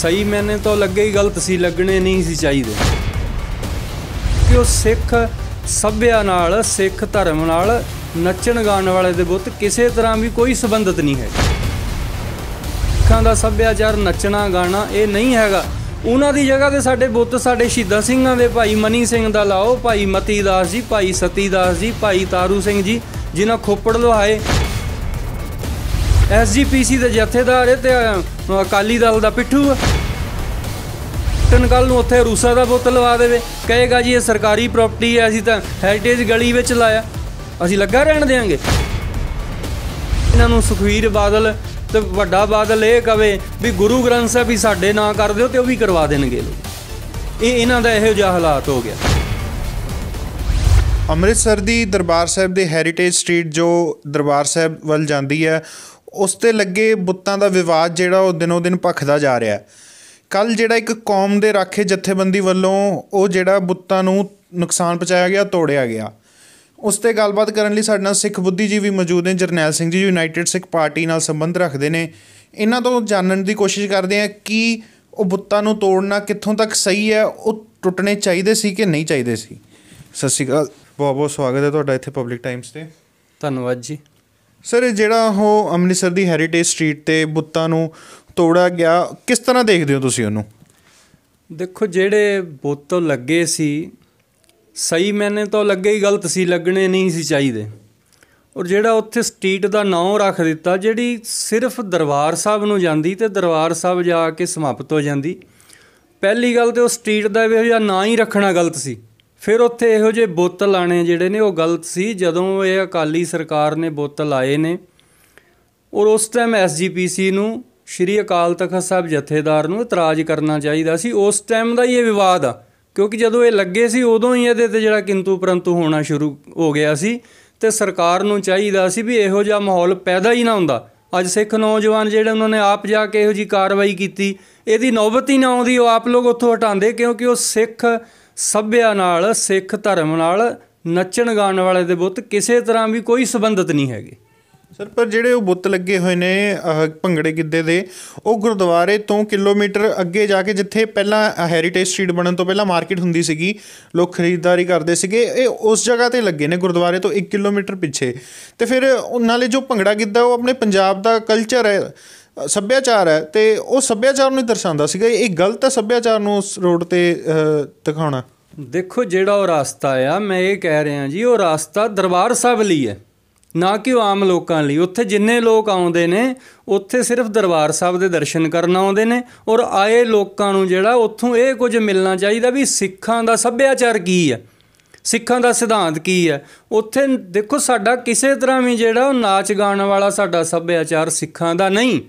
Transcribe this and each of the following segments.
ਸਹੀ ਮੈਨੇ ਤਾਂ ਲੱਗੇ ਹੀ ਗਲਤ ਸੀ ਲੱਗਣੇ ਨਹੀਂ ਸੀ ਚਾਹੀਦੇ ਕਿ ਉਹ ਸਿੱਖ ਸੱਭਿਆ ਨਾਲ ਸਿੱਖ ਧਰਮ ਨਾਲ ਨੱਚਣ ਗਾਣ ਵਾਲੇ ਦੇ ਬੁੱਤ ਕਿਸੇ ਤਰ੍ਹਾਂ ਵੀ ਕੋਈ ਸਬੰਧਤ ਨਹੀਂ ਹੈ ਸਿੱਖਾਂ ਦਾ ਸੱਭਿਆਚਾਰ ਨੱਚਣਾ ਗਾਣਾ ਇਹ ਨਹੀਂ ਹੈਗਾ ਉਹਨਾਂ ਦੀ ਜਗ੍ਹਾ ਤੇ ਸਾਡੇ ਬੁੱਤ ਸਾਡੇ ਸ਼ੀਦਾ ਸਿੰਘਾਂ ਦੇ ਭਾਈ ਮਨੀ ਸਿੰਘ ਦਾ ਲਾਓ ਭਾਈ ਮਤੀ ਦਾਸ ਜੀ ਭਾਈ ਸਤੀ ਦਾਸ ਜੀ ਭਾਈ ਤਾਰੂ ਸਿੰਘ ਜੀ ਜਿਨ੍ਹਾਂ ਖੋਪੜ ਲੋਹਾਏ ਐਸਜੀਪੀਸੀ ਦੇ ਜਥੇਦਾਰ ਤੇ ਅਕਾਲੀ ਦਲ ਦਾ ਪਿੱਠੂ ਕੈਪਟਨ ਕੱਲ ਨੂੰ ਉੱਥੇ ਰੂਸਾ ਦਾ ਬੁੱਤ ਲਵਾ ਦੇਵੇ ਕਹੇਗਾ ਜੀ ਇਹ ਸਰਕਾਰੀ ਪ੍ਰਾਪਰਟੀ ਹੈ ਅਸੀਂ ਤਾਂ ਹੈਰੀਟੇਜ ਗਲੀ ਵਿੱਚ ਲਾਇਆ ਅਸੀਂ ਲੱਗਾ ਰਹਿਣ ਦੇਾਂਗੇ ਇਹਨਾਂ ਨੂੰ ਸੁਖਵੀਰ ਬਾਦਲ ਤੇ ਵੱਡਾ ਬਾਦਲ ਇਹ ਕਵੇ ਵੀ ਗੁਰੂ ਗ੍ਰੰਥ ਸਾਹਿਬ ਹੀ ਸਾਡੇ ਨਾਂ ਕਰ ਦਿਓ ਤੇ ਉਹ ਵੀ ਕਰਵਾ ਦੇਣਗੇ ਲੋਕ ਇਹ ਇਹਨਾਂ ਦਾ ਇਹੋ ਜਿਹਾ ਹਾਲਾਤ ਹੋ ਗਿਆ ਅੰਮ੍ਰਿਤਸਰ ਦੀ ਦਰਬਾਰ ਸਾਹਿਬ ਦੇ ਹੈਰੀਟੇਜ ਸਟਰੀਟ ਜੋ ਦਰਬਾਰ ਸਾਹਿਬ ਵੱਲ ਜਾਂਦੀ ਹੈ ਉਸ ਤੇ ਲੱਗੇ ਬੁੱਤਾਂ ਦਾ ਵਿਵਾਦ ਜਿਹੜਾ ਉਹ ਦਿਨੋ ਦਿਨ ਭਖਦਾ ਜਾ ਰਿਹਾ ਹੈ ਕੱਲ ਜਿਹੜਾ ਇੱਕ ਕੌਮ ਦੇ ਰਾਖੇ ਜਥੇਬੰਦੀ ਵੱਲੋਂ ਉਹ ਜਿਹੜਾ ਬੁੱਤਾਂ ਨੂੰ ਨੁਕਸਾਨ ਪਹੁੰਚਾਇਆ ਗਿਆ ਤੋੜਿਆ ਗਿਆ ਉਸ ਤੇ ਗੱਲਬਾਤ ਕਰਨ ਲਈ ਸਾਡੇ ਨਾਲ ਸਿੱਖ ਬੁੱਧੀ ਜੀ ਵੀ ਮੌਜੂਦ ਨੇ ਜਰਨੈਲ ਸਿੰਘ ਜੀ ਯੂਨਾਈਟਿਡ ਸਿੱਖ ਪਾਰਟੀ ਨਾਲ ਸੰਬੰਧ ਰੱਖਦੇ ਨੇ ਇਹਨਾਂ ਤੋਂ ਜਾਣਨ ਦੀ ਕੋਸ਼ਿਸ਼ ਕਰਦੇ ਆ ਕਿ ਉਹ ਬੁੱਤਾਂ ਨੂੰ ਤੋੜਨਾ ਕਿੱਥੋਂ ਤੱਕ ਸਹੀ ਹੈ ਉਹ ਟੁੱਟਣੇ ਚਾਹੀਦੇ ਸੀ ਕਿ ਨਹੀਂ ਚਾਹੀਦੇ ਸੀ ਸਤਿ ਸ਼੍ਰੀ ਅਕਾਲ ਬਹੁਤ ਬਹੁਤ ਸਵਾਗਤ ਹੈ ਤੁਹਾਡਾ ਇੱਥੇ ਪਬਲਿਕ ਟਾਈਮਸ ਤੇ ਧੰਨਵਾਦ ਜੀ ਸਰ ਜਿਹੜਾ ਉਹ ਅੰਮ੍ਰਿਤਸਰ ਦੀ ਹੈਰੀਟੇਜ ਸਟਰੀਟ ਤੇ ਬੁੱਤਾਂ ਨੂੰ ਤੋੜਿਆ ਗਿਆ ਕਿਸ ਤਰ੍ਹਾਂ ਦੇਖਦੇ ਹੋ ਤੁਸੀਂ ਉਹਨੂੰ ਦੇਖੋ ਜਿਹੜੇ ਬੋਤਲ ਲੱਗੇ ਸੀ ਸਹੀ ਮੈਨੇ ਤਾਂ ਲੱਗੇ ਹੀ ਗਲਤ ਸੀ ਲੱਗਣੇ ਨਹੀਂ ਸੀ ਚਾਹੀਦੇ ਔਰ ਜਿਹੜਾ ਉੱਥੇ ਸਟਰੀਟ ਦਾ ਨਾਮ ਰੱਖ ਦਿੱਤਾ ਜਿਹੜੀ ਸਿਰਫ ਦਰਬਾਰ ਸਾਹਿਬ ਨੂੰ ਜਾਂਦੀ ਤੇ ਦਰਬਾਰ ਸਾਹਿਬ ਜਾ ਕੇ ਸਮਾਪਤ ਹੋ ਜਾਂਦੀ ਪਹਿਲੀ ਗੱਲ ਤੇ ਉਹ ਸਟਰੀਟ ਦਾ ਇਹੋ ਜਿਹਾ ਨਾਂ ਹੀ ਰੱਖਣਾ ਗਲਤ ਸੀ ਫਿਰ ਉੱਥੇ ਇਹੋ ਜਿਹੇ ਬੋਤਲ ਆਣੇ ਜਿਹੜੇ ਨੇ ਉਹ ਗਲਤ ਸੀ ਜਦੋਂ ਇਹ ਅਕਾਲੀ ਸਰਕਾਰ ਨੇ ਬੋਤਲ ਆਏ ਨੇ ਔਰ ਉਸ ਟਾਈਮ ਐਸਜੀਪੀਸੀ ਨੂੰ ਸ਼੍ਰੀ ਅਕਾਲ ਤਖਤ ਸਾਹਿਬ ਜਥੇਦਾਰ ਨੂੰ ਇਤਰਾਜ਼ ਕਰਨਾ ਚਾਹੀਦਾ ਸੀ ਉਸ ਟਾਈਮ ਦਾ ਹੀ ਇਹ ਵਿਵਾਦ ਆ ਕਿਉਂਕਿ ਜਦੋਂ ਇਹ ਲੱਗੇ ਸੀ ਉਦੋਂ ਹੀ ਇਹਦੇ ਤੇ ਜਿਹੜਾ ਕਿੰਤੂ ਪਰੰਤੂ ਹੋਣਾ ਸ਼ੁਰੂ ਹੋ ਗਿਆ ਸੀ ਤੇ ਸਰਕਾਰ ਨੂੰ ਚਾਹੀਦਾ ਸੀ ਵੀ ਇਹੋ ਜਿਹਾ ਮਾਹੌਲ ਪੈਦਾ ਹੀ ਨਾ ਹੁੰਦਾ ਅੱਜ ਸਿੱਖ ਨੌਜਵਾਨ ਜਿਹੜੇ ਉਹਨਾਂ ਨੇ ਆਪ ਜਾ ਕੇ ਇਹੋ ਜੀ ਕਾਰਵਾਈ ਕੀਤੀ ਇਹਦੀ ਨੌਬਤ ਹੀ ਨਾ ਆਉਂਦੀ ਉਹ ਆਪ ਲੋਕ ਉੱਥੋਂ ਹਟਾਉਂਦੇ ਕਿਉਂਕਿ ਉਹ ਸਿੱਖ ਸੱਭਿਆ ਨਾਲ ਸਿੱਖ ਧਰਮ ਨਾਲ ਨੱਚਣ ਗਾਣ ਵਾਲੇ ਦੇ ਬੁੱਤ ਕਿਸੇ ਤਰ੍ਹਾਂ ਵੀ ਕੋਈ ਸਬੰਧਤ ਨਹੀਂ ਹੈਗੇ ਸਰ ਪਰ ਜਿਹੜੇ ਉਹ ਬੁੱਤ ਲੱਗੇ ਹੋਏ ਨੇ ਭੰਗੜੇ ਗਿੱਧੇ ਦੇ ਉਹ ਗੁਰਦੁਆਰੇ ਤੋਂ ਕਿਲੋਮੀਟਰ ਅੱਗੇ ਜਾ ਕੇ ਜਿੱਥੇ ਪਹਿਲਾਂ ਹੈਰੀਟੇਜ ਸਟਰੀਟ ਬਣਨ ਤੋਂ ਪਹਿਲਾਂ ਮਾਰਕੀਟ ਹੁੰਦੀ ਸੀਗੀ ਲੋਕ ਖਰੀਦਦਾਰੀ ਕਰਦੇ ਸੀਗੇ ਇਹ ਉਸ ਜਗ੍ਹਾ ਤੇ ਲੱਗੇ ਨੇ ਗੁਰਦੁਆਰੇ ਤੋਂ 1 ਕਿਲੋਮੀਟਰ ਪਿੱਛੇ ਤੇ ਫਿਰ ਉਹਨਾਂ ਲਈ ਜੋ ਭੰਗੜਾ ਗਿੱਧਾ ਉਹ ਆਪਣੇ ਪੰਜਾਬ ਦਾ ਕਲਚਰ ਹੈ ਸੱਭਿਆਚਾਰ ਹੈ ਤੇ ਉਹ ਸੱਭਿਆਚਾਰ ਨੂੰ ਦਰਸਾਉਂਦਾ ਸੀਗਾ ਇਹ ਗਲਤ ਹੈ ਸੱਭਿਆਚਾਰ ਨੂੰ ਉਸ ਰੋਡ ਤੇ ਦਿਖਾਉਣਾ ਦੇਖੋ ਜਿਹੜਾ ਉਹ ਰਸਤਾ ਆ ਮੈਂ ਇਹ ਕਹਿ ਰਿਹਾ ਜੀ ਉਹ ਰਸਤਾ ਦਰਬਾਰ ਸਾਹਿਬ ਲਈ ਹੈ ਨਾ ਕਿ ਉਹ ਆਮ ਲੋਕਾਂ ਲਈ ਉੱਥੇ ਜਿੰਨੇ ਲੋਕ ਆਉਂਦੇ ਨੇ ਉੱਥੇ ਸਿਰਫ ਦਰਬਾਰ ਸਾਹਿਬ ਦੇ ਦਰਸ਼ਨ ਕਰਨ ਆਉਂਦੇ ਨੇ ਔਰ ਆਏ ਲੋਕਾਂ ਨੂੰ ਜਿਹੜਾ ਉੱਥੋਂ ਇਹ ਕੁਝ ਮਿਲਣਾ ਚਾਹੀਦਾ ਵੀ ਸਿੱਖਾਂ ਦਾ ਸੱਭਿਆਚਾਰ ਕੀ ਹੈ ਸਿੱਖਾਂ ਦਾ ਸਿਧਾਂਤ ਕੀ ਹੈ ਉੱਥੇ ਦੇਖੋ ਸਾਡਾ ਕਿਸੇ ਤਰ੍ਹਾਂ ਵੀ ਜਿਹੜਾ ਉਹ ਨਾਚ ਗਾਣ ਵਾਲਾ ਸਾਡਾ ਸੱਭਿਆਚਾਰ ਸਿੱਖਾਂ ਦਾ ਨਹੀਂ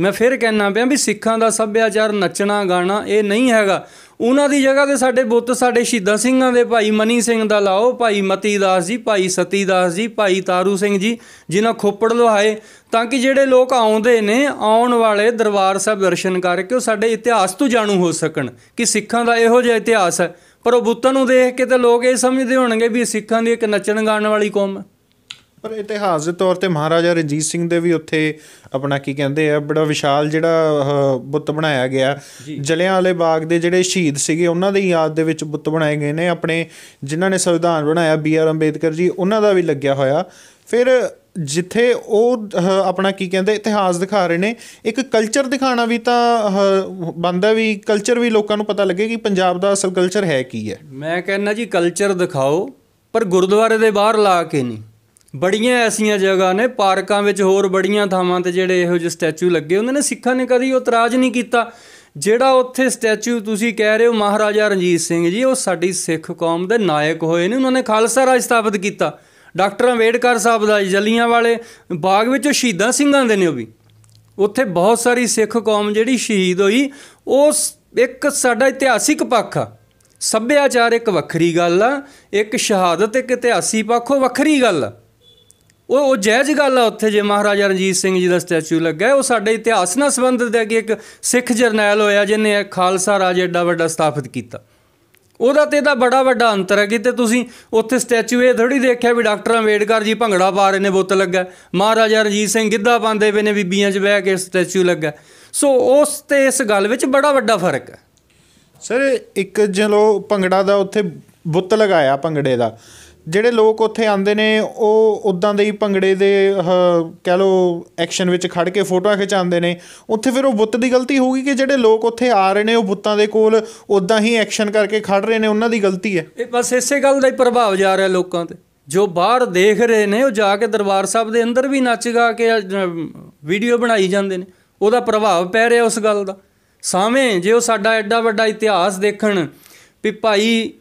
ਮੈਂ ਫਿਰ ਕਹਿਣਾ ਪਿਆ ਵੀ ਸਿੱਖਾਂ ਦਾ ਸੱਭਿਆਚਾਰ ਨੱਚਣਾ ਗਾਣਾ ਇਹ ਨਹੀਂ ਹੈਗਾ ਉਹਨਾਂ ਦੀ ਜਗ੍ਹਾ ਤੇ ਸਾਡੇ ਬੁੱਤ ਸਾਡੇ ਸ਼ਹੀਦਾਂ ਸਿੰਘਾਂ ਦੇ ਭਾਈ ਮਨੀ ਸਿੰਘ ਦਾ ਲਾਓ ਭਾਈ ਮਤੀ ਦਾਸ ਜੀ ਭਾਈ ਸਤੀ ਦਾਸ ਜੀ ਭਾਈ ਤਾਰੂ ਸਿੰਘ ਜੀ ਜਿਨ੍ਹਾਂ ਖੋਪੜ ਲੋਹਾਏ ਤਾਂ ਕਿ ਜਿਹੜੇ ਲੋਕ ਆਉਂਦੇ ਨੇ ਆਉਣ ਵਾਲੇ ਦਰਬਾਰ ਸਾਹਿਬ ਦਰਸ਼ਨ ਕਰਕੇ ਉਹ ਸਾਡੇ ਇਤਿਹਾਸ ਤੋਂ ਜਾਣੂ ਹੋ ਸਕਣ ਕਿ ਸਿੱਖਾਂ ਦਾ ਇਹੋ ਜਿਹਾ ਇਤਿਹਾਸ ਹੈ ਪਰ ਉਹ ਬੁੱਤਾਂ ਨੂੰ ਦੇਖ ਕੇ ਤੇ ਲੋਕ ਇਹ ਸਮਝਦੇ ਹੋਣਗੇ ਵੀ ਸਿੱਖਾਂ ਦੀ ਇੱਕ ਨੱਚਣ ਗਾਣ ਵਾਲੀ ਕੌਮ ਹੈ ਪਰ ਇਤਿਹਾਸ ਦੇ ਤੌਰ ਤੇ ਮਹਾਰਾਜਾ ਰਣਜੀਤ ਸਿੰਘ ਦੇ ਵੀ ਉੱਥੇ ਆਪਣਾ ਕੀ ਕਹਿੰਦੇ ਆ ਬੜਾ ਵਿਸ਼ਾਲ ਜਿਹੜਾ ਬੁੱਤ ਬਣਾਇਆ ਗਿਆ ਜਲਿਆਂ ਵਾਲੇ ਬਾਗ ਦੇ ਜਿਹੜੇ ਸ਼ਹੀਦ ਸੀਗੇ ਉਹਨਾਂ ਦੀ ਯਾਦ ਦੇ ਵਿੱਚ ਬੁੱਤ ਬਣਾਏ ਗਏ ਨੇ ਆਪਣੇ ਜਿਨ੍ਹਾਂ ਨੇ ਸੰਵਿਧਾਨ ਬਣਾਇਆ ਬੀ ਆਰ ਅੰਬੇਦਕਰ ਜੀ ਉਹਨਾਂ ਦਾ ਵੀ ਲੱਗਿਆ ਹੋਇਆ ਫਿਰ ਜਿੱਥੇ ਉਹ ਆਪਣਾ ਕੀ ਕਹਿੰਦੇ ਇਤਿਹਾਸ ਦਿਖਾ ਰਹੇ ਨੇ ਇੱਕ ਕਲਚਰ ਦਿਖਾਣਾ ਵੀ ਤਾਂ ਬੰਦਾ ਵੀ ਕਲਚਰ ਵੀ ਲੋਕਾਂ ਨੂੰ ਪਤਾ ਲੱਗੇ ਕਿ ਪੰਜਾਬ ਦਾ ਅਸਲ ਕਲਚਰ ਹੈ ਕੀ ਹੈ ਮੈਂ ਕਹਿੰਦਾ ਜੀ ਕਲਚਰ ਦਿਖਾਓ ਪਰ ਗੁਰਦੁਆਰੇ ਦੇ ਬਾਹਰ ਲਾ ਕੇ ਨਹੀਂ ਬੜੀਆਂ ਐਸੀਆਂ ਜਗ੍ਹਾ ਨੇ ਪਾਰਕਾਂ ਵਿੱਚ ਹੋਰ ਬੜੀਆਂ ਥਾਵਾਂ ਤੇ ਜਿਹੜੇ ਇਹੋ ਜਿਹੇ ਸਟੈਚੂ ਲੱਗੇ ਉਹਨਾਂ ਨੇ ਸਿੱਖਾਂ ਨੇ ਕਦੀ ਉਤਰਾਜ ਨਹੀਂ ਕੀਤਾ ਜਿਹੜਾ ਉੱਥੇ ਸਟੈਚੂ ਤੁਸੀਂ ਕਹਿ ਰਹੇ ਹੋ ਮਹਾਰਾਜਾ ਰਣਜੀਤ ਸਿੰਘ ਜੀ ਉਹ ਸਾਡੀ ਸਿੱਖ ਕੌਮ ਦੇ ਨਾਇਕ ਹੋਏ ਨੇ ਉਹਨਾਂ ਨੇ ਖਾਲਸਾ ਰਾਜ ਸਥਾਪਿਤ ਕੀਤਾ ਡਾਕਟਰ ਅੰਬੇਡਕਰ ਸਾਹਿਬ ਦਾ ਜਲੀਆਂ ਵਾਲੇ ਬਾਗ ਵਿੱਚ ਸ਼ਹੀਦਾਂ ਸਿੰਘਾਂ ਦੇ ਨੇ ਉਹ ਵੀ ਉੱਥੇ ਬਹੁਤ ਸਾਰੀ ਸਿੱਖ ਕੌਮ ਜਿਹੜੀ ਸ਼ਹੀਦ ਹੋਈ ਉਹ ਇੱਕ ਸਾਡਾ ਇਤਿਹਾਸਿਕ ਪੱਖ ਆ ਸੱਭਿਆਚਾਰ ਇੱਕ ਵੱਖਰੀ ਗੱਲ ਆ ਇੱਕ ਸ਼ਹਾਦਤ ਇੱਕ ਇਤਿਹਾਸੀ ਪੱਖੋਂ ਵੱਖਰੀ ਗੱਲ ਆ ਉਹ ਉਹ ਜਾਇਜ਼ ਗੱਲ ਆ ਉੱਥੇ ਜੇ ਮਹਾਰਾਜਾ ਰਣਜੀਤ ਸਿੰਘ ਜੀ ਦਾ ਸਟੈਚੂ ਲੱਗਾ ਉਹ ਸਾਡੇ ਇਤਿਹਾਸ ਨਾਲ ਸੰਬੰਧਿਤ ਹੈ ਕਿ ਇੱਕ ਸਿੱਖ ਜਰਨੈਲ ਹੋਇਆ ਜਿਨੇ ਖਾਲਸਾ ਰਾਜ ਐਡਾ ਵੱਡਾ ਸਥਾਪਿਤ ਕੀਤਾ ਉਹਦਾ ਤੇ ਇਹਦਾ ਬੜਾ ਵੱਡਾ ਅੰਤਰ ਹੈ ਕਿਤੇ ਤੁਸੀਂ ਉੱਥੇ ਸਟੈਚੂ ਇਹ ਥੋੜੀ ਦੇਖਿਆ ਵੀ ਡਾਕਟਰ ਅੰਬੇਡਕਰ ਜੀ ਭੰਗੜਾ ਪਾ ਰਹੇ ਨੇ ਬੁੱਤ ਲੱਗਾ ਮਹਾਰਾਜਾ ਰਣਜੀਤ ਸਿੰਘ ਗਿੱਧਾ ਪਾਉਂਦੇ ਵੇ ਨੇ ਬੀਬੀਆਂ 'ਚ ਬਹਿ ਕੇ ਸਟੈਚੂ ਲੱਗਾ ਸੋ ਉਸ ਤੇ ਇਸ ਗੱਲ ਵਿੱਚ ਬੜਾ ਵੱਡਾ ਫਰਕ ਹੈ ਸਰ ਇੱਕ ਜਿਹੜਾ ਭੰਗੜਾ ਦਾ ਉੱਥੇ ਬੁੱਤ ਲਗਾਇਆ ਭੰਗੜੇ ਦਾ ਜਿਹੜੇ ਲੋਕ ਉੱਥੇ ਆਉਂਦੇ ਨੇ ਉਹ ਉਦਾਂ ਦੇ ਹੀ ਭੰਗੜੇ ਦੇ ਕਹਿ ਲੋ ਐਕਸ਼ਨ ਵਿੱਚ ਖੜ ਕੇ ਫੋਟੋਆਂ ਖਿਚਾਉਂਦੇ ਨੇ ਉੱਥੇ ਫਿਰ ਉਹ ਬੁੱਤ ਦੀ ਗਲਤੀ ਹੋਊਗੀ ਕਿ ਜਿਹੜੇ ਲੋਕ ਉੱਥੇ ਆ ਰਹੇ ਨੇ ਉਹ ਬੁੱਤਾਂ ਦੇ ਕੋਲ ਉਦਾਂ ਹੀ ਐਕਸ਼ਨ ਕਰਕੇ ਖੜ ਰਹੇ ਨੇ ਉਹਨਾਂ ਦੀ ਗਲਤੀ ਹੈ ਇਹ ਬਸ ਇਸੇ ਗੱਲ ਦਾ ਹੀ ਪ੍ਰਭਾਵ ਜਾ ਰਿਹਾ ਲੋਕਾਂ ਤੇ ਜੋ ਬਾਹਰ ਦੇਖ ਰਹੇ ਨੇ ਉਹ ਜਾ ਕੇ ਦਰਬਾਰ ਸਾਹਿਬ ਦੇ ਅੰਦਰ ਵੀ ਨੱਚ ਗਾ ਕੇ ਵੀਡੀਓ ਬਣਾਈ ਜਾਂਦੇ ਨੇ ਉਹਦਾ ਪ੍ਰਭਾਵ ਪੈ ਰਿਹਾ ਉਸ ਗੱਲ ਦਾ ਸਾਵੇਂ ਜੇ ਉਹ ਸਾਡਾ ਐਡਾ ਵੱਡਾ ਇਤਿਹਾਸ ਦੇਖਣ ਵੀ ਭਾਈ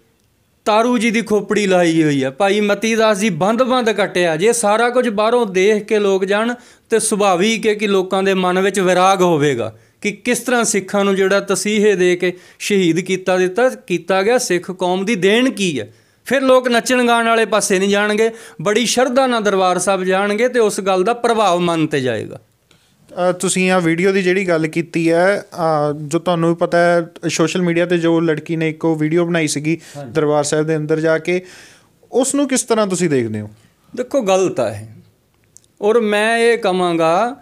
ਤਾਰੂ ਜੀ ਦੀ ਖੋਪੜੀ ਲਾਈ ਹੋਈ ਆ ਭਾਈ ਮਤੀ ਦਾਸ ਜੀ ਬੰਦ-ਬੰਦ ਕੱਟਿਆ ਜੇ ਸਾਰਾ ਕੁਝ ਬਾਹਰੋਂ ਦੇਖ ਕੇ ਲੋਕ ਜਾਣ ਤੇ ਸੁਭਾਵਿਕ ਹੈ ਕਿ ਲੋਕਾਂ ਦੇ ਮਨ ਵਿੱਚ ਵਿਰਾਗ ਹੋਵੇਗਾ ਕਿ ਕਿਸ ਤਰ੍ਹਾਂ ਸਿੱਖਾਂ ਨੂੰ ਜਿਹੜਾ ਤਸੀਹੇ ਦੇ ਕੇ ਸ਼ਹੀਦ ਕੀਤਾ ਦਿੱਤਾ ਕੀਤਾ ਗਿਆ ਸਿੱਖ ਕੌਮ ਦੀ ਦੇਣ ਕੀ ਹੈ ਫਿਰ ਲੋਕ ਨੱਚਣ ਗਾਣ ਵਾਲੇ ਪਾਸੇ ਨਹੀਂ ਜਾਣਗੇ ਬੜੀ ਸ਼ਰਧਾ ਨਾਲ ਦਰਬਾਰ ਸਾਹਿਬ ਜਾਣਗੇ ਤੇ ਉਸ ਗੱਲ ਦਾ ਪ੍ਰਭਾਵ ਮਨ ਤੇ ਜਾਏਗਾ ਤੁਸੀਂ ਆ ਵੀਡੀਓ ਦੀ ਜਿਹੜੀ ਗੱਲ ਕੀਤੀ ਹੈ ਜੋ ਤੁਹਾਨੂੰ ਵੀ ਪਤਾ ਹੈ ਸੋਸ਼ਲ ਮੀਡੀਆ ਤੇ ਜੋ ਲੜਕੀ ਨੇ ਇੱਕੋ ਵੀਡੀਓ ਬਣਾਈ ਸੀਗੀ ਦਰਬਾਰ ਸਾਹਿਬ ਦੇ ਅੰਦਰ ਜਾ ਕੇ ਉਸ ਨੂੰ ਕਿਸ ਤਰ੍ਹਾਂ ਤੁਸੀਂ ਦੇਖਦੇ ਹੋ ਦੇਖੋ ਗਲਤ ਆ ਇਹ ਔਰ ਮੈਂ ਇਹ ਕਹਾਂਗਾ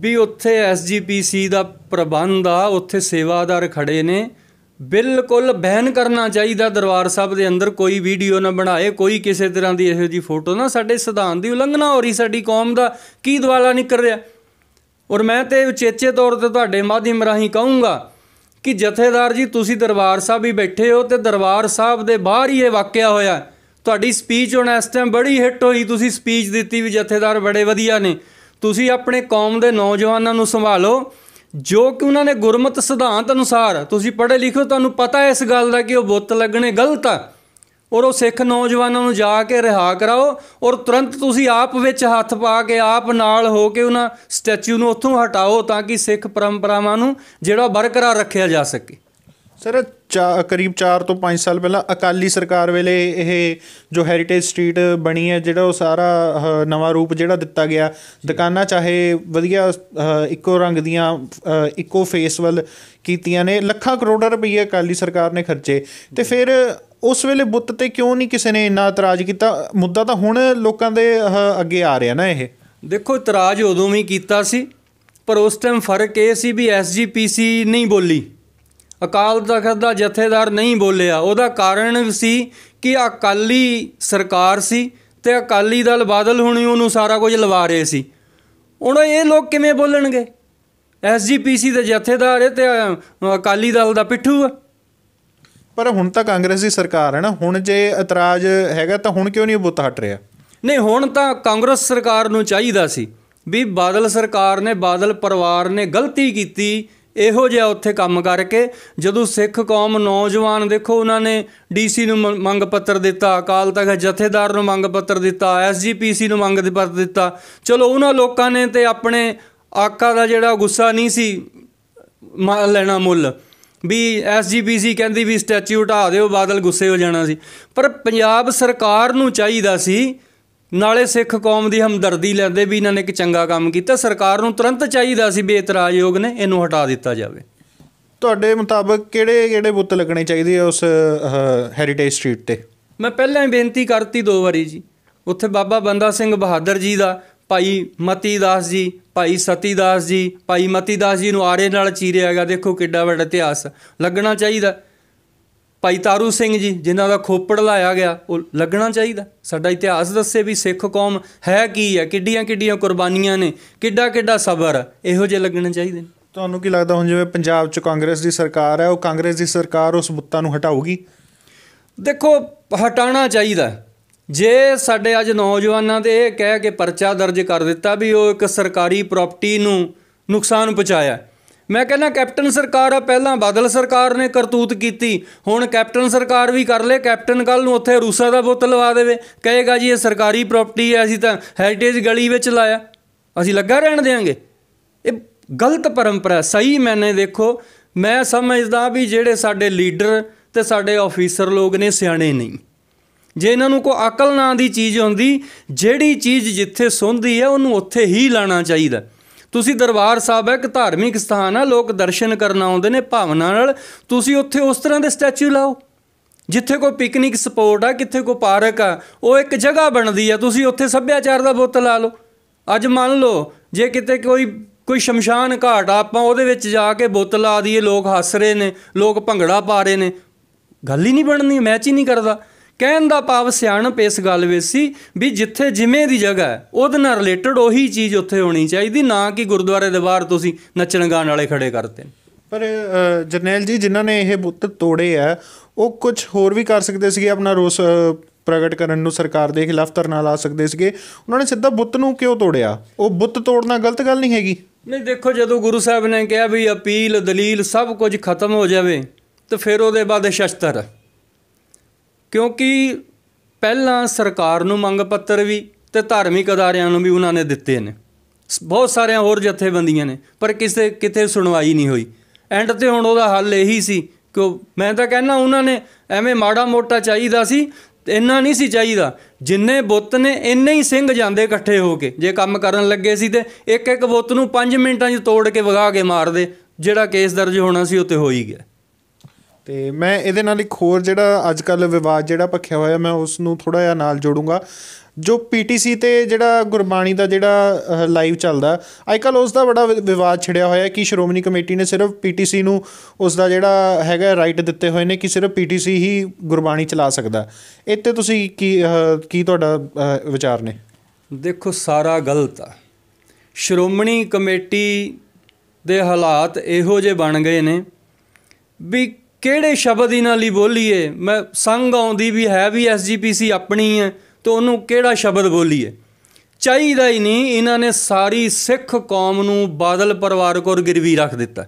ਵੀ ਉੱਥੇ ਐਸਜੀਪੀਸੀ ਦਾ ਪ੍ਰਬੰਧ ਆ ਉੱਥੇ ਸੇਵਾਦਾਰ ਖੜੇ ਨੇ ਬਿਲਕੁਲ ਬੈਨ ਕਰਨਾ ਚਾਹੀਦਾ ਦਰਬਾਰ ਸਾਹਿਬ ਦੇ ਅੰਦਰ ਕੋਈ ਵੀਡੀਓ ਨਾ ਬਣਾਏ ਕੋਈ ਕਿਸੇ ਤਰ੍ਹਾਂ ਦੀ ਇਹੋ ਜੀ ਫੋਟੋ ਨਾ ਸਾਡੇ ਸਿਧਾਂਤ ਦੀ ਉਲੰਘਣਾ ਹੋ ਰਹੀ ਸਾਡੀ ਕੌਮ ਦਾ ਕੀ ਦਵਾਲਾ ਨਿਕਲ ਰਿਹਾ ਔਰ ਮੈਂ ਤੇ ਉਚੇਚੇ ਤੌਰ ਤੇ ਤੁਹਾਡੇ ਮਾਧਿਮ ਰਾਹੀਂ ਕਹੂੰਗਾ ਕਿ ਜਥੇਦਾਰ ਜੀ ਤੁਸੀਂ ਦਰਬਾਰ ਸਾਹਿਬ ਹੀ ਬੈਠੇ ਹੋ ਤੇ ਦਰਬਾਰ ਸਾਹਿਬ ਦੇ ਬਾਹਰ ਹੀ ਇਹ ਵਾਕਿਆ ਹੋਇਆ ਤੁਹਾਡੀ ਸਪੀਚ ਹੁਣ ਇਸ ਟਾਈਮ ਬੜੀ ਹਿੱਟ ਹੋਈ ਤੁਸੀਂ ਸਪੀਚ ਦਿੱਤੀ ਵੀ ਜਥੇਦਾਰ ਬੜੇ ਵਧੀਆ ਨੇ ਤੁਸੀਂ ਆਪਣੇ ਕੌਮ ਦੇ ਨੌਜਵਾਨਾਂ ਨੂੰ ਸੰਭਾਲੋ ਜੋ ਕਿ ਉਹਨਾਂ ਨੇ ਗੁਰਮਤ ਸਿਧਾਂਤ ਅਨੁਸਾਰ ਤੁਸੀਂ ਪੜ੍ਹੇ ਲਿਖੋ ਤੁਹਾਨੂੰ ਪਤਾ ਹੈ ਇਸ ਗੱਲ ਦਾ ਕਿ ਉਹ ਬੁੱਤ ਲੱਗਣੇ ਗਲਤ ਆ ਔਰ ਉਹ ਸਿੱਖ ਨੌਜਵਾਨਾਂ ਨੂੰ ਜਾ ਕੇ ਰਿਹਾ ਕਰਾਓ ਔਰ ਤੁਰੰਤ ਤੁਸੀਂ ਆਪ ਵਿੱਚ ਹੱਥ ਪਾ ਕੇ ਆਪ ਨਾਲ ਹੋ ਕੇ ਉਹਨਾਂ ਸਟੈਚੂ ਨੂੰ ਉੱਥੋਂ ਹਟਾਓ ਤਾਂ ਕਿ ਸਿੱਖ ਪਰੰਪਰਾਵਾਂ ਨੂੰ ਜਿਹੜਾ ਬਰਕਰਾਰ ਰੱਖਿਆ ਜਾ ਸਕੇ ਸਰ ਕਰੀਬ 4 ਤੋਂ 5 ਸਾਲ ਪਹਿਲਾਂ ਅਕਾਲੀ ਸਰਕਾਰ ਵੇਲੇ ਇਹ ਜੋ ਹੈਰੀਟੇਜ ਸਟਰੀਟ ਬਣੀ ਹੈ ਜਿਹੜਾ ਉਹ ਸਾਰਾ ਨਵਾਂ ਰੂਪ ਜਿਹੜਾ ਦਿੱਤਾ ਗਿਆ ਦੁਕਾਨਾਂ ਚਾਹੇ ਵਧੀਆ ਇੱਕੋ ਰੰਗ ਦੀਆਂ ਇੱਕੋ ਫੇਸ ਵੱਲ ਕੀਤੀਆਂ ਨੇ ਲੱਖਾਂ ਕਰੋੜਾਂ ਰੁਪਏ ਅਕਾਲੀ ਸਰਕਾਰ ਨੇ ਖਰਚੇ ਤੇ ਫਿਰ ਉਸ ਵੇਲੇ ਬੁੱਤ ਤੇ ਕਿਉਂ ਨਹੀਂ ਕਿਸੇ ਨੇ ਇੰਨਾ ਇਤਰਾਜ਼ ਕੀਤਾ ਮੁੱਦਾ ਤਾਂ ਹੁਣ ਲੋਕਾਂ ਦੇ ਅੱਗੇ ਆ ਰਿਹਾ ਨਾ ਇਹ ਦੇਖੋ ਇਤਰਾਜ਼ ਉਦੋਂ ਵੀ ਕੀਤਾ ਸੀ ਪਰ ਉਸ ਟਾਈਮ ਫਰਕ ਇਹ ਸੀ ਵੀ ਐਸਜੀਪੀਸੀ ਨਹੀਂ ਬੋਲੀ ਅਕਾਲ ਤਖਤ ਦਾ ਜਥੇਦਾਰ ਨਹੀਂ ਬੋਲਿਆ ਉਹਦਾ ਕਾਰਨ ਸੀ ਕਿ ਅਕਾਲੀ ਸਰਕਾਰ ਸੀ ਤੇ ਅਕਾਲੀ ਦਲ ਬਾਦਲ ਹੁਣੀ ਉਹਨੂੰ ਸਾਰਾ ਕੁਝ ਲਵਾ ਰਹੇ ਸੀ ਹੁਣ ਇਹ ਲੋਕ ਕਿਵੇਂ ਬੋਲਣਗੇ ਐਸਜੀਪੀਸੀ ਦੇ ਜਥੇਦਾਰ ਹੈ ਤੇ ਅਕਾਲੀ ਦਲ ਦਾ ਪਿੱਠੂ ਹੈ ਪਰ ਹੁਣ ਤਾਂ ਕਾਂਗਰਸ ਦੀ ਸਰਕਾਰ ਹੈ ਨਾ ਹੁਣ ਜੇ ਇਤਰਾਜ਼ ਹੈਗਾ ਤਾਂ ਹੁਣ ਕਿਉਂ ਨਹੀਂ ਬੁੱਤ ਹਟ ਰਿਹਾ ਨਹੀਂ ਹੁਣ ਤਾਂ ਕਾਂਗਰਸ ਸਰਕਾਰ ਨੂੰ ਚਾਹੀਦਾ ਸੀ ਵੀ ਬਾਦਲ ਸਰਕਾਰ ਨੇ ਬਾਦਲ ਪਰਿਵਾਰ ਨੇ ਗਲਤੀ ਕੀਤੀ ਇਹੋ ਜਿਹਾ ਉੱਥੇ ਕੰਮ ਕਰਕੇ ਜਦੋਂ ਸਿੱਖ ਕੌਮ ਨੌਜਵਾਨ ਦੇਖੋ ਉਹਨਾਂ ਨੇ ਡੀਸੀ ਨੂੰ ਮੰਗ ਪੱਤਰ ਦਿੱਤਾ ਅਕਾਲ ਤਖਤ ਜਥੇਦਾਰ ਨੂੰ ਮੰਗ ਪੱਤਰ ਦਿੱਤਾ ਐਸਜੀਪੀਸੀ ਨੂੰ ਮੰਗ ਪੱਤਰ ਦਿੱਤਾ ਚਲੋ ਉਹਨਾਂ ਲੋਕਾਂ ਨੇ ਤੇ ਆਪਣੇ ਆਕਾ ਦਾ ਜਿਹੜਾ ਗੁੱਸਾ ਨਹੀਂ ਸੀ ਲੈਣਾ ਮੁੱਲ ਵੀ ਐਸਜੀਪੀਸੀ ਕਹਿੰਦੀ ਵੀ ਸਟੈਚੂ ਹਟਾ ਦਿਓ ਬਾਦਲ ਗੁੱਸੇ ਹੋ ਜਾਣਾ ਸੀ ਪਰ ਪੰਜਾਬ ਸਰਕਾਰ ਨੂੰ ਚਾਹੀਦਾ ਸੀ ਨਾਲੇ ਸਿੱਖ ਕੌਮ ਦੀ ਹਮਦਰਦੀ ਲੈਂਦੇ ਵੀ ਇਹਨਾਂ ਨੇ ਇੱਕ ਚੰਗਾ ਕੰਮ ਕੀਤਾ ਸਰਕਾਰ ਨੂੰ ਤੁਰੰਤ ਚਾਹੀਦਾ ਸੀ ਵੀ ਯੋਗ ਨੇ ਇਹਨੂੰ ਹਟਾ ਦਿੱਤਾ ਜਾਵੇ ਤੁਹਾਡੇ ਮੁਤਾਬਕ ਕਿਹੜੇ ਕਿਹੜੇ ਬੁੱਤ ਲੱਗਣੇ ਚਾਹੀਦੇ ਆ ਉਸ ਹੈਰੀਟੇਜ ਸਟਰੀਟ ਤੇ ਮੈਂ ਪਹਿਲਾਂ ਹੀ ਬੇਨਤੀ ਕਰਤੀ ਦੋ ਵਾਰੀ ਜੀ ਉੱਥੇ ਬਾਬਾ ਬੰਦਾ ਸਿੰਘ ਬਹਾਦਰ ਜੀ ਦਾ ਭਾਈ ਮਤੀ ਦਾਸ ਜੀ ਭਾਈ ਸਤੀ ਦਾਸ ਜੀ ਭਾਈ ਮਤੀ ਦਾਸ ਜੀ ਨੂੰ ਆੜੇ ਨਾਲ ਚੀਰਿਆ ਗਿਆ ਦੇਖੋ ਕਿੱਡਾ ਵੱਡਾ ਇਤਿਹਾਸ ਲੱਗਣਾ ਚਾਹੀਦਾ ਭਾਈ ਤਾਰੂ ਸਿੰਘ ਜੀ ਜਿਨ੍ਹਾਂ ਦਾ ਖੋਪੜ ਲਾਇਆ ਗਿਆ ਉਹ ਲੱਗਣਾ ਚਾਹੀਦਾ ਸਾਡਾ ਇਤਿਹਾਸ ਦੱਸੇ ਵੀ ਸਿੱਖ ਕੌਮ ਹੈ ਕੀ ਹੈ ਕਿੱਡੀਆਂ ਕਿੱਡੀਆਂ ਕੁਰਬਾਨੀਆਂ ਨੇ ਕਿੱਡਾ ਕਿੱਡਾ ਸਬਰ ਇਹੋ ਜੇ ਲੱਗਣੇ ਚਾਹੀਦੇ ਨੇ ਤੁਹਾਨੂੰ ਕੀ ਲੱਗਦਾ ਹੁਣ ਜਿਵੇਂ ਪੰਜਾਬ 'ਚ ਕਾਂਗਰਸ ਦੀ ਸਰਕਾਰ ਹੈ ਉਹ ਕਾਂਗਰਸ ਦੀ ਸਰਕਾਰ ਉਸ ਬੁੱਤਾਂ ਨੂੰ ਹਟਾਊਗੀ ਦੇਖੋ ਹਟਾਣਾ ਚਾਹੀਦਾ ਜੇ ਸਾਡੇ ਅੱਜ ਨੌਜਵਾਨਾਂ ਤੇ ਇਹ ਕਹਿ ਕੇ ਪਰਚਾ ਦਰਜ ਕਰ ਦਿੱਤਾ ਵੀ ਉਹ ਇੱਕ ਸਰਕਾਰੀ ਪ੍ਰਾਪਰਟੀ ਨੂੰ ਨੁਕਸਾਨ ਪਹੁੰਚਾਇਆ ਮੈਂ ਕਹਿੰਦਾ ਕੈਪਟਨ ਸਰਕਾਰ ਆ ਪਹਿਲਾਂ ਬਾਦਲ ਸਰਕਾਰ ਨੇ ਕਰਤੂਤ ਕੀਤੀ ਹੁਣ ਕੈਪਟਨ ਸਰਕਾਰ ਵੀ ਕਰ ਲੇ ਕੈਪਟਨ ਕੱਲ ਨੂੰ ਉੱਥੇ ਰੂਸਾ ਦਾ ਬੁੱਤ ਲਵਾ ਦੇਵੇ ਕਹੇਗਾ ਜੀ ਇਹ ਸਰਕਾਰੀ ਪ੍ਰਾਪਰਟੀ ਹੈ ਅਸੀਂ ਤਾਂ ਹੈਰੀਟੇਜ ਗਲੀ ਵਿੱਚ ਲਾਇਆ ਅਸੀਂ ਲੱਗਾ ਰਹਿਣ ਦੇਾਂਗੇ ਇਹ ਗਲਤ ਪਰੰਪਰਾ ਸਹੀ ਮੈਨੇ ਦੇਖੋ ਮੈਂ ਸਮਝਦਾ ਵੀ ਜਿਹੜੇ ਸਾਡੇ ਲੀਡਰ ਤੇ ਸਾਡੇ ਆਫੀਸਰ ਲੋਕ ਨੇ ਸਿਆਣੇ ਨਹੀਂ ਜੇ ਇਹਨਾਂ ਨੂੰ ਕੋਈ ਅਕਲ ਨਾਂ ਦੀ ਚੀਜ਼ ਹੁੰਦੀ ਜਿਹੜੀ ਚੀਜ਼ ਜਿੱਥੇ ਸੁੰਦੀ ਹੈ ਉਹਨੂੰ ਉੱਥੇ ਹੀ ਲਾਣਾ ਚਾਹੀਦਾ ਤੁਸੀਂ ਦਰਬਾਰ ਸਾਹਿਬ ਹੈ ਇੱਕ ਧਾਰਮਿਕ ਸਥਾਨ ਆ ਲੋਕ ਦਰਸ਼ਨ ਕਰਨ ਆਉਂਦੇ ਨੇ ਭਾਵਨਾ ਨਾਲ ਤੁਸੀਂ ਉੱਥੇ ਉਸ ਤਰ੍ਹਾਂ ਦੇ ਸਟੈਚੂ ਲਾਓ ਜਿੱਥੇ ਕੋਈ ਪਿਕਨਿਕ ਸਪੋਟ ਆ ਕਿੱਥੇ ਕੋਈ ਪਾਰਕ ਆ ਉਹ ਇੱਕ ਜਗ੍ਹਾ ਬਣਦੀ ਆ ਤੁਸੀਂ ਉੱਥੇ ਸੱਭਿਆਚਾਰ ਦਾ ਬੁੱਤ ਲਾ ਲਓ ਅੱਜ ਮੰਨ ਲਓ ਜੇ ਕਿਤੇ ਕੋਈ ਕੋਈ ਸ਼ਮਸ਼ਾਨ ਘਾਟ ਆ ਆਪਾਂ ਉਹਦੇ ਵਿੱਚ ਜਾ ਕੇ ਬੁੱਤ ਲਾ ਦਈਏ ਲੋਕ ਹੱਸ ਰਹੇ ਨੇ ਲੋਕ ਭੰਗੜਾ ਪਾ ਰਹੇ ਨੇ ਗੱਲ ਹੀ ਨਹੀਂ ਬਣਨੀ ਮੈਚ ਹੀ ਨਹੀਂ ਕਰਦਾ ਕਹਿਣ ਦਾ ਭਾਵ ਸਿਆਣਪ ਇਸ ਗੱਲ ਵਿੱਚ ਸੀ ਵੀ ਜਿੱਥੇ ਜਿਵੇਂ ਦੀ ਜਗ੍ਹਾ ਹੈ ਉਹਦੇ ਨਾਲ ਰਿਲੇਟਡ ਉਹੀ ਚੀਜ਼ ਉੱਥੇ ਹੋਣੀ ਚਾਹੀਦੀ ਨਾ ਕਿ ਗੁਰਦੁਆਰੇ ਦੇ ਬਾਹਰ ਤੁਸੀਂ ਨੱਚਣ ਗਾਣ ਵਾਲੇ ਖੜੇ ਕਰਦੇ ਪਰ ਜਰਨੈਲ ਜੀ ਜਿਨ੍ਹਾਂ ਨੇ ਇਹ ਬੁੱਤ ਤੋੜੇ ਆ ਉਹ ਕੁਝ ਹੋਰ ਵੀ ਕਰ ਸਕਦੇ ਸੀਗੇ ਆਪਣਾ ਰੋਸ ਪ੍ਰਗਟ ਕਰਨ ਨੂੰ ਸਰਕਾਰ ਦੇ ਖਿਲਾਫ ਧਰਨਾ ਲਾ ਸਕਦੇ ਸੀਗੇ ਉਹਨਾਂ ਨੇ ਸਿੱਧਾ ਬੁੱਤ ਨੂੰ ਕਿਉਂ ਤੋੜਿਆ ਉਹ ਬੁੱਤ ਤੋੜਨਾ ਗਲਤ ਗੱਲ ਨਹੀਂ ਹੈਗੀ ਨਹੀਂ ਦੇਖੋ ਜਦੋਂ ਗੁਰੂ ਸਾਹਿਬ ਨੇ ਕਿਹਾ ਵੀ ਅਪੀਲ ਦਲੀਲ ਸਭ ਕੁਝ ਖਤਮ ਹੋ ਜਾਵੇ ਤਾਂ ਫਿਰ ਉਹਦੇ ਬਾਅਦ ਸ਼ਸਤਰ ਕਿਉਂਕਿ ਪਹਿਲਾਂ ਸਰਕਾਰ ਨੂੰ ਮੰਗ ਪੱਤਰ ਵੀ ਤੇ ਧਾਰਮਿਕ ਅਦਾਰਿਆਂ ਨੂੰ ਵੀ ਉਹਨਾਂ ਨੇ ਦਿੱਤੇ ਨੇ ਬਹੁਤ ਸਾਰਿਆਂ ਹੋਰ ਜਥੇਬੰਦੀਆਂ ਨੇ ਪਰ ਕਿਸੇ ਕਿਤੇ ਸੁਣਵਾਈ ਨਹੀਂ ਹੋਈ ਐਂਡ ਤੇ ਹੁਣ ਉਹਦਾ ਹੱਲ ਇਹੀ ਸੀ ਕਿ ਮੈਂ ਤਾਂ ਕਹਿੰਦਾ ਉਹਨਾਂ ਨੇ ਐਵੇਂ ਮਾੜਾ ਮੋਟਾ ਚਾਹੀਦਾ ਸੀ ਇੰਨਾ ਨਹੀਂ ਸੀ ਚਾਹੀਦਾ ਜਿੰਨੇ ਬੁੱਤ ਨੇ ਇੰਨੇ ਹੀ ਸਿੰਘ ਜਾਂਦੇ ਇਕੱਠੇ ਹੋ ਕੇ ਜੇ ਕੰਮ ਕਰਨ ਲੱਗੇ ਸੀ ਤੇ ਇੱਕ ਇੱਕ ਬੁੱਤ ਨੂੰ 5 ਮਿੰਟਾਂ 'ਚ ਤੋੜ ਕੇ ਵਗਾ ਕੇ ਮਾਰਦੇ ਜਿਹੜਾ ਕੇਸ ਦਰਜ ਹੋਣਾ ਸੀ ਉੱਤੇ ਹੋ ਹੀ ਗਿਆ ਤੇ ਮੈਂ ਇਹਦੇ ਨਾਲ ਇੱਕ ਹੋਰ ਜਿਹੜਾ ਅੱਜ ਕੱਲ ਵਿਵਾਦ ਜਿਹੜਾ ਪੱਖਿਆ ਹੋਇਆ ਮੈਂ ਉਸ ਨੂੰ ਥੋੜਾ ਜਿਹਾ ਨਾਲ ਜੋੜੂੰਗਾ ਜੋ ਪੀਟੀਸੀ ਤੇ ਜਿਹੜਾ ਗੁਰਬਾਣੀ ਦਾ ਜਿਹੜਾ ਲਾਈਵ ਚੱਲਦਾ ਅੱਜ ਕੱਲ ਉਸ ਦਾ ਬੜਾ ਵਿਵਾਦ ਛਿੜਿਆ ਹੋਇਆ ਹੈ ਕਿ ਸ਼੍ਰੋਮਣੀ ਕਮੇਟੀ ਨੇ ਸਿਰਫ ਪੀਟੀਸੀ ਨੂੰ ਉਸ ਦਾ ਜਿਹੜਾ ਹੈਗਾ ਰਾਈਟ ਦਿੱਤੇ ਹੋਏ ਨੇ ਕਿ ਸਿਰਫ ਪੀਟੀਸੀ ਹੀ ਗੁਰਬਾਣੀ ਚਲਾ ਸਕਦਾ ਇੱਥੇ ਤੁਸੀਂ ਕੀ ਕੀ ਤੁਹਾਡਾ ਵਿਚਾਰ ਨੇ ਦੇਖੋ ਸਾਰਾ ਗਲਤ ਆ ਸ਼੍ਰੋਮਣੀ ਕਮੇਟੀ ਦੇ ਹਾਲਾਤ ਇਹੋ ਜੇ ਬਣ ਗਏ ਨੇ ਵੀ ਕਿਹੜੇ ਸ਼ਬਦ ਇਹਨਾਂ ਲਈ ਬੋਲੀਏ ਮੈਂ ਸੰਗ ਆਉਂਦੀ ਵੀ ਹੈ ਵੀ ਐਸਜੀਪੀਸੀ ਆਪਣੀ ਹੈ ਤੇ ਉਹਨੂੰ ਕਿਹੜਾ ਸ਼ਬਦ ਬੋਲੀਏ ਚਾਹੀਦਾ ਹੀ ਨਹੀਂ ਇਹਨਾਂ ਨੇ ਸਾਰੀ ਸਿੱਖ ਕੌਮ ਨੂੰ ਬਾਦਲ ਪਰਿਵਾਰ ਕੋਲ ਗਿਰਵੀ ਰੱਖ ਦਿੱਤਾ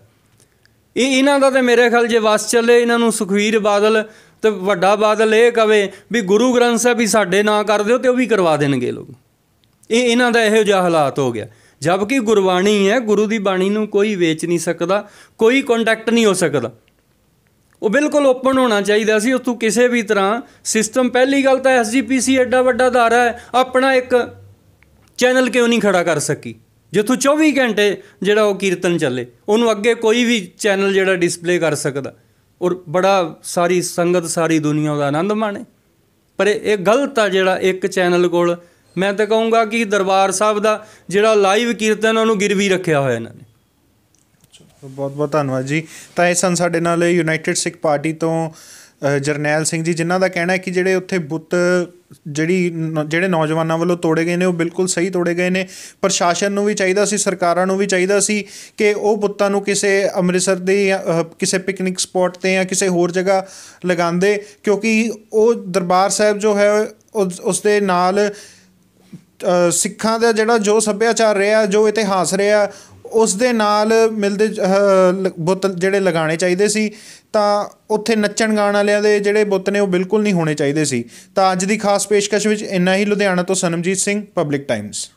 ਇਹ ਇਹਨਾਂ ਦਾ ਤੇ ਮੇਰੇ ਖਿਆਲ ਜੇ ਵਸ ਚੱਲੇ ਇਹਨਾਂ ਨੂੰ ਸੁਖਵੀਰ ਬਾਦਲ ਤੇ ਵੱਡਾ ਬਾਦਲ ਇਹ ਕਵੇ ਵੀ ਗੁਰੂ ਗ੍ਰੰਥ ਸਾਹਿਬ ਹੀ ਸਾਡੇ ਨਾਂ ਕਰ ਦਿਓ ਤੇ ਉਹ ਵੀ ਕਰਵਾ ਦੇਣਗੇ ਲੋਕ ਇਹ ਇਹਨਾਂ ਦਾ ਇਹੋ ਜਿਹਾ ਹਾਲਾਤ ਹੋ ਗਿਆ ਜਦ ਕਿ ਗੁਰਬਾਣੀ ਹੈ ਗੁਰੂ ਦੀ ਬਾਣੀ ਨੂੰ ਕੋਈ ਵੇਚ ਨਹੀਂ ਸਕਦਾ ਕੋਈ ਕੰਟੈਕਟ ਨਹੀਂ ਹੋ ਸਕਦਾ ਉਹ ਬਿਲਕੁਲ ਓਪਨ ਹੋਣਾ ਚਾਹੀਦਾ ਸੀ ਉਸ ਤੋਂ ਕਿਸੇ ਵੀ ਤਰ੍ਹਾਂ ਸਿਸਟਮ ਪਹਿਲੀ ਗੱਲ ਤਾਂ ਐਸਜੀਪੀਸੀ ਐਡਾ ਵੱਡਾ ਧਾਰਾ ਹੈ ਆਪਣਾ ਇੱਕ ਚੈਨਲ ਕਿਉਂ ਨਹੀਂ ਖੜਾ ਕਰ ਸਕੀ ਜਿੱਥੋਂ 24 ਘੰਟੇ ਜਿਹੜਾ ਉਹ ਕੀਰਤਨ ਚੱਲੇ ਉਹਨੂੰ ਅੱਗੇ ਕੋਈ ਵੀ ਚੈਨਲ ਜਿਹੜਾ ਡਿਸਪਲੇ ਕਰ ਸਕਦਾ ਔਰ ਬੜਾ ਸਾਰੀ ਸੰਗਤ ਸਾਰੀ ਦੁਨੀਆ ਦਾ ਆਨੰਦ ਮਾਣੇ ਪਰ ਇਹ ਗਲਤ ਆ ਜਿਹੜਾ ਇੱਕ ਚੈਨਲ ਕੋਲ ਮੈਂ ਤਾਂ ਕਹੂੰਗਾ ਕਿ ਦਰਬਾਰ ਸਾਹਿਬ ਦਾ ਜਿਹੜਾ ਲਾਈਵ ਕੀਰਤਨ ਉਹਨੂੰ ਗਿਰਵੀ ਰੱਖਿਆ ਹੋਇਆ ਇਹਨਾਂ ਨੇ ਬਹੁਤ ਬਹੁਤ ਧੰਨਵਾਦ ਜੀ ਤਾਂ ਇਹ ਸੰ ਸਾਡੇ ਨਾਲ ਯੂਨਾਈਟਿਡ ਸਿੱਖ ਪਾਰਟੀ ਤੋਂ ਜਰਨੈਲ ਸਿੰਘ ਜੀ ਜਿਨ੍ਹਾਂ ਦਾ ਕਹਿਣਾ ਹੈ ਕਿ ਜਿਹੜੇ ਉੱਥੇ ਬੁੱਤ ਜਿਹੜੀ ਜਿਹੜੇ ਨੌਜਵਾਨਾਂ ਵੱਲੋਂ ਤੋੜੇ ਗਏ ਨੇ ਉਹ ਬਿਲਕੁਲ ਸਹੀ ਤੋੜੇ ਗਏ ਨੇ ਪ੍ਰਸ਼ਾਸਨ ਨੂੰ ਵੀ ਚਾਹੀਦਾ ਸੀ ਸਰਕਾਰਾਂ ਨੂੰ ਵੀ ਚਾਹੀਦਾ ਸੀ ਕਿ ਉਹ ਬੁੱਤਾਂ ਨੂੰ ਕਿਸੇ ਅੰਮ੍ਰਿਤਸਰ ਦੇ ਕਿਸੇ ਪਿਕਨਿਕ ਸਪੌਟ ਤੇ ਜਾਂ ਕਿਸੇ ਹੋਰ ਜਗ੍ਹਾ ਲਗਾਉਂਦੇ ਕਿਉਂਕਿ ਉਹ ਦਰਬਾਰ ਸਾਹਿਬ ਜੋ ਹੈ ਉਸ ਦੇ ਨਾਲ ਸਿੱਖਾਂ ਦਾ ਜਿਹੜਾ ਜੋ ਸੱਭਿਆਚਾਰ ਰਿਹਾ ਜੋ ਇਤਿਹਾਸ ਰਿਹਾ ਉਸ ਦੇ ਨਾਲ ਮਿਲਦੇ ਬੁੱਤ ਜਿਹੜੇ ਲਗਾਣੇ ਚਾਹੀਦੇ ਸੀ ਤਾਂ ਉੱਥੇ ਨੱਚਣ ਗਾਣ ਵਾਲਿਆਂ ਦੇ ਜਿਹੜੇ ਬੁੱਤ ਨੇ ਉਹ ਬਿਲਕੁਲ ਨਹੀਂ ਹੋਣੇ ਚਾਹੀਦੇ ਸੀ ਤਾਂ ਅੱਜ ਦੀ ਖਾਸ ਪੇਸ਼ਕਸ਼ ਵਿੱਚ ਇੰਨਾ ਹੀ ਲੁਧਿਆਣਾ ਤੋਂ ਸਨਮਜੀਤ ਸਿੰਘ ਪਬਲਿਕ ਟਾਈਮਸ